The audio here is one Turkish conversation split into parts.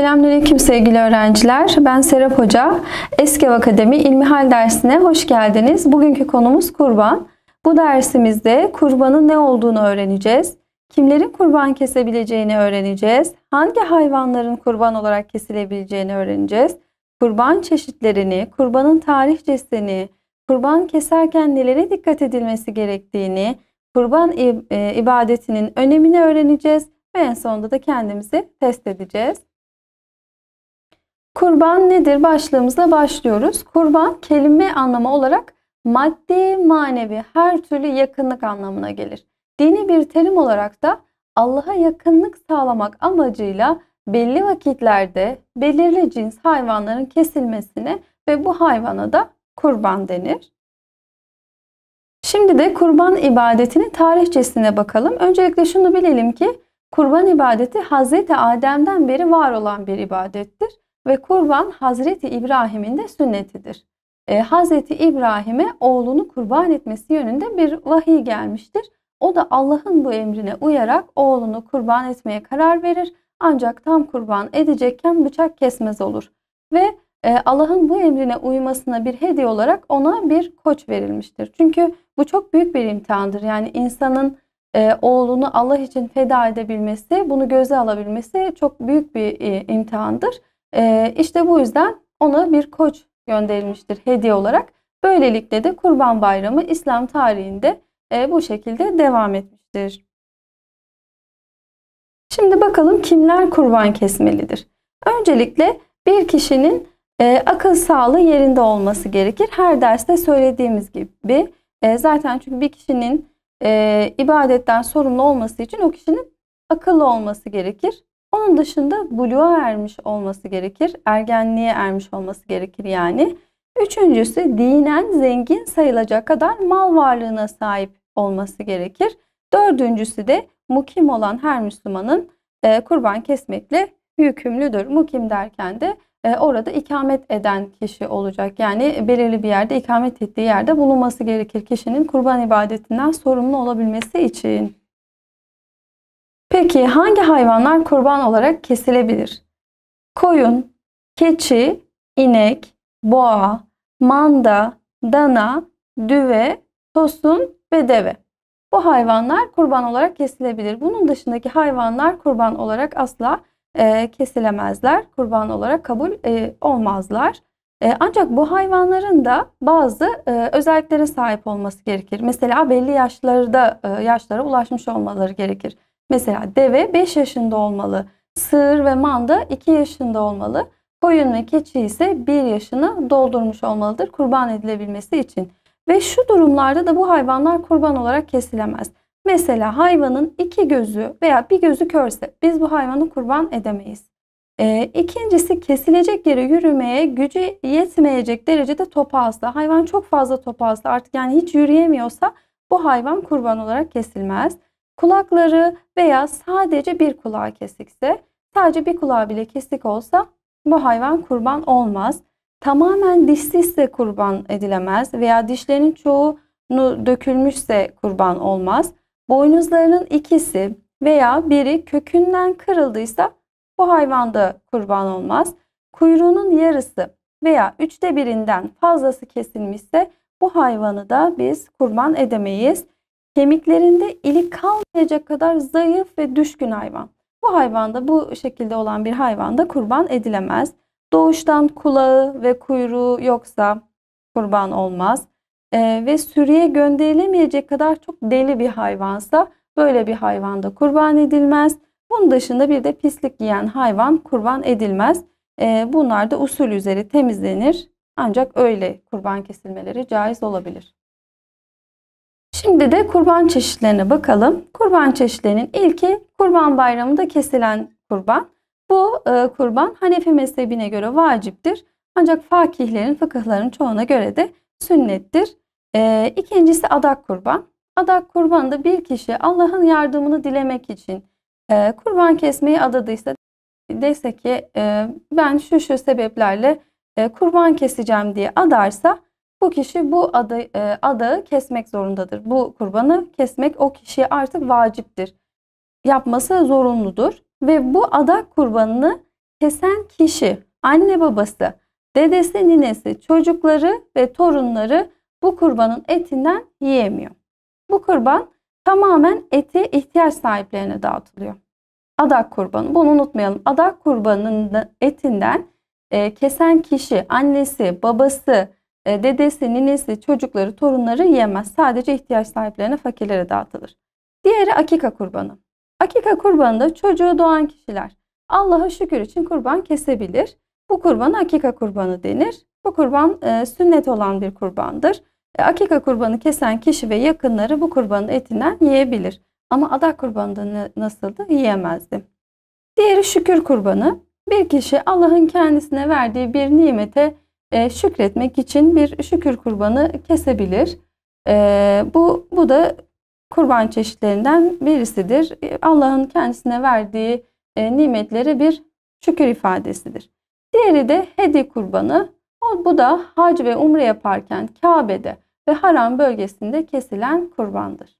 Selamünaleyküm sevgili öğrenciler. Ben Serap Hoca. Eskev Akademi İlmihal dersine hoş geldiniz. Bugünkü konumuz kurban. Bu dersimizde kurbanın ne olduğunu öğreneceğiz. Kimlerin kurban kesebileceğini öğreneceğiz. Hangi hayvanların kurban olarak kesilebileceğini öğreneceğiz. Kurban çeşitlerini, kurbanın tarihçesini, kurban keserken nelere dikkat edilmesi gerektiğini, kurban e, ibadetinin önemini öğreneceğiz ve en sonunda da kendimizi test edeceğiz. Kurban nedir başlığımızla başlıyoruz. Kurban kelime anlamı olarak maddi, manevi her türlü yakınlık anlamına gelir. Dini bir terim olarak da Allah'a yakınlık sağlamak amacıyla belli vakitlerde belirli cins hayvanların kesilmesine ve bu hayvana da kurban denir. Şimdi de kurban ibadetinin tarihçesine bakalım. Öncelikle şunu bilelim ki kurban ibadeti Hz. Adem'den beri var olan bir ibadettir ve kurban Hazreti İbrahim'in de sünnetidir. E, Hazreti İbrahim'e oğlunu kurban etmesi yönünde bir vahiy gelmiştir. O da Allah'ın bu emrine uyarak oğlunu kurban etmeye karar verir. Ancak tam kurban edecekken bıçak kesmez olur. Ve e, Allah'ın bu emrine uymasına bir hediye olarak ona bir koç verilmiştir. Çünkü bu çok büyük bir imtihandır. Yani insanın e, oğlunu Allah için feda edebilmesi, bunu göze alabilmesi çok büyük bir e, imtihandır. E, işte bu yüzden ona bir koç gönderilmiştir hediye olarak. Böylelikle de Kurban Bayramı İslam tarihinde e, bu şekilde devam etmiştir. Şimdi bakalım kimler kurban kesmelidir? Öncelikle bir kişinin e, akıl sağlığı yerinde olması gerekir. Her derste söylediğimiz gibi e, zaten çünkü bir kişinin e, ibadetten sorumlu olması için o kişinin akıllı olması gerekir. Onun dışında buluğa ermiş olması gerekir. Ergenliğe ermiş olması gerekir yani. Üçüncüsü dinen zengin sayılacak kadar mal varlığına sahip olması gerekir. Dördüncüsü de mukim olan her Müslümanın e, kurban kesmekle yükümlüdür. Mukim derken de e, orada ikamet eden kişi olacak. Yani belirli bir yerde ikamet ettiği yerde bulunması gerekir kişinin kurban ibadetinden sorumlu olabilmesi için. Peki hangi hayvanlar kurban olarak kesilebilir? Koyun, keçi, inek, boğa, manda, dana, düve, tosun ve deve. Bu hayvanlar kurban olarak kesilebilir. Bunun dışındaki hayvanlar kurban olarak asla e, kesilemezler. Kurban olarak kabul e, olmazlar. E, ancak bu hayvanların da bazı e, özelliklere sahip olması gerekir. Mesela belli yaşlarda e, yaşlara ulaşmış olmaları gerekir. Mesela deve 5 yaşında olmalı. Sığır ve manda 2 yaşında olmalı. Koyun ve keçi ise 1 yaşını doldurmuş olmalıdır kurban edilebilmesi için. Ve şu durumlarda da bu hayvanlar kurban olarak kesilemez. Mesela hayvanın iki gözü veya bir gözü körse biz bu hayvanı kurban edemeyiz. E, ikincisi kesilecek yere yürümeye gücü yetmeyecek derecede topazlı. Hayvan çok fazla topazlı artık yani hiç yürüyemiyorsa bu hayvan kurban olarak kesilmez kulakları veya sadece bir kulağı kesikse, sadece bir kulağı bile kesik olsa bu hayvan kurban olmaz. Tamamen dişsizse kurban edilemez veya dişlerinin çoğunu dökülmüşse kurban olmaz. Boynuzlarının ikisi veya biri kökünden kırıldıysa bu hayvan da kurban olmaz. Kuyruğunun yarısı veya üçte birinden fazlası kesilmişse bu hayvanı da biz kurban edemeyiz. Kemiklerinde ilik kalmayacak kadar zayıf ve düşkün hayvan. Bu hayvanda bu şekilde olan bir hayvanda kurban edilemez. Doğuştan kulağı ve kuyruğu yoksa kurban olmaz. Ee, ve sürüye gönderilemeyecek kadar çok deli bir hayvansa böyle bir hayvanda kurban edilmez. Bunun dışında bir de pislik yiyen hayvan kurban edilmez. Ee, bunlar da usul üzere temizlenir. Ancak öyle kurban kesilmeleri caiz olabilir. Şimdi de kurban çeşitlerine bakalım. Kurban çeşitlerinin ilki kurban bayramında kesilen kurban. Bu e, kurban Hanefi mezhebine göre vaciptir. Ancak fakihlerin, fıkıhların çoğuna göre de sünnettir. E, ikincisi adak kurban. Adak kurbanı da bir kişi Allah'ın yardımını dilemek için e, kurban kesmeyi adadıysa dese ki e, ben şu şu sebeplerle e, kurban keseceğim diye adarsa bu kişi bu adı, e, adağı kesmek zorundadır. Bu kurbanı kesmek o kişiye artık vaciptir. Yapması zorunludur. Ve bu adak kurbanını kesen kişi, anne babası, dedesi, ninesi, çocukları ve torunları bu kurbanın etinden yiyemiyor. Bu kurban tamamen eti ihtiyaç sahiplerine dağıtılıyor. Adak kurbanı. Bunu unutmayalım. Adak kurbanının etinden e, kesen kişi, annesi, babası, e, dedesi, ninesi, çocukları, torunları yiyemez. Sadece ihtiyaç sahiplerine, fakirlere dağıtılır. Diğeri akika kurbanı. Akika kurbanı da çocuğu doğan kişiler Allah'a şükür için kurban kesebilir. Bu kurban akika kurbanı denir. Bu kurban e, sünnet olan bir kurbandır. E, akika kurbanı kesen kişi ve yakınları bu kurbanın etinden yiyebilir. Ama ada kurbanı da nasıldı? Yiyemezdi. Diğeri şükür kurbanı. Bir kişi Allah'ın kendisine verdiği bir nimete e, şükretmek için bir şükür kurbanı kesebilir. E, bu, bu da kurban çeşitlerinden birisidir. E, Allah'ın kendisine verdiği e, nimetlere bir şükür ifadesidir. Diğeri de hedi kurbanı. O, bu da hac ve umre yaparken Kabe'de ve haram bölgesinde kesilen kurbandır.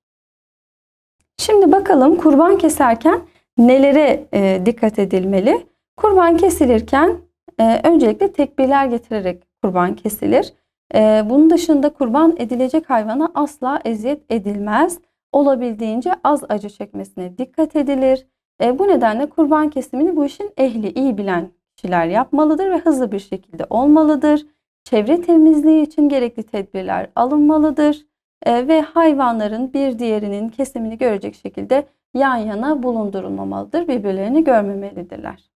Şimdi bakalım kurban keserken nelere e, dikkat edilmeli? Kurban kesilirken e, öncelikle tekbirler getirerek kurban kesilir. E, bunun dışında kurban edilecek hayvana asla eziyet edilmez. Olabildiğince az acı çekmesine dikkat edilir. E, bu nedenle kurban kesimini bu işin ehli, iyi bilen kişiler yapmalıdır ve hızlı bir şekilde olmalıdır. Çevre temizliği için gerekli tedbirler alınmalıdır e, ve hayvanların bir diğerinin kesimini görecek şekilde yan yana bulundurulmamalıdır, birbirlerini görmemelidirler.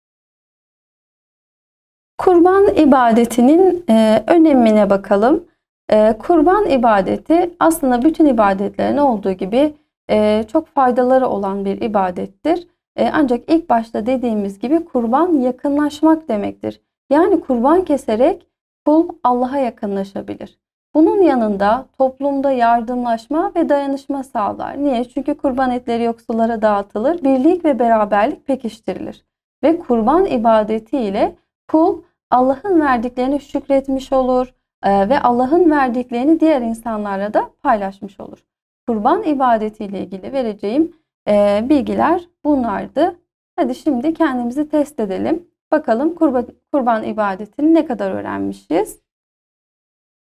Kurban ibadetinin e, önemine bakalım. E, kurban ibadeti aslında bütün ibadetlerin olduğu gibi e, çok faydaları olan bir ibadettir. E, ancak ilk başta dediğimiz gibi kurban yakınlaşmak demektir. Yani kurban keserek kul Allah'a yakınlaşabilir. Bunun yanında toplumda yardımlaşma ve dayanışma sağlar. Niye? Çünkü kurban etleri yoksullara dağıtılır, birlik ve beraberlik pekiştirilir. Ve kurban ibadeti ile kul Allah'ın verdiklerini şükretmiş olur e, ve Allah'ın verdiklerini diğer insanlarla da paylaşmış olur. Kurban ibadetiyle ilgili vereceğim e, bilgiler bunlardı. Hadi şimdi kendimizi test edelim. Bakalım kurban, kurban ibadetini ne kadar öğrenmişiz?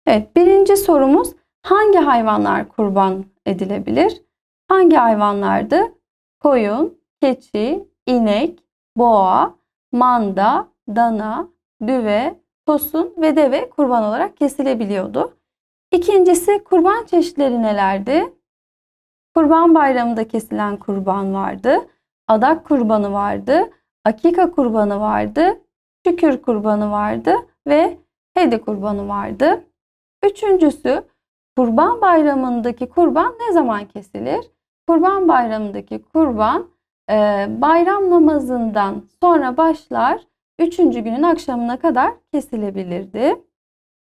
Evet birinci sorumuz hangi hayvanlar kurban edilebilir? Hangi hayvanlardı? Koyun, keçi, inek, boğa, manda, dana, düve, tosun ve deve kurban olarak kesilebiliyordu. İkincisi kurban çeşitleri nelerdi? Kurban bayramında kesilen kurban vardı. Adak kurbanı vardı. Akika kurbanı vardı. Şükür kurbanı vardı ve hedi kurbanı vardı. Üçüncüsü kurban bayramındaki kurban ne zaman kesilir? Kurban bayramındaki kurban bayram namazından sonra başlar Üçüncü günün akşamına kadar kesilebilirdi.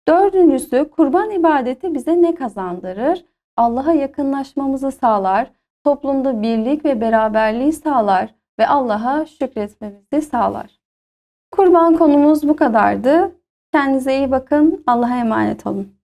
Dördüncüsü kurban ibadeti bize ne kazandırır? Allah'a yakınlaşmamızı sağlar, toplumda birlik ve beraberliği sağlar ve Allah'a şükretmemizi sağlar. Kurban konumuz bu kadardı. Kendinize iyi bakın. Allah'a emanet olun.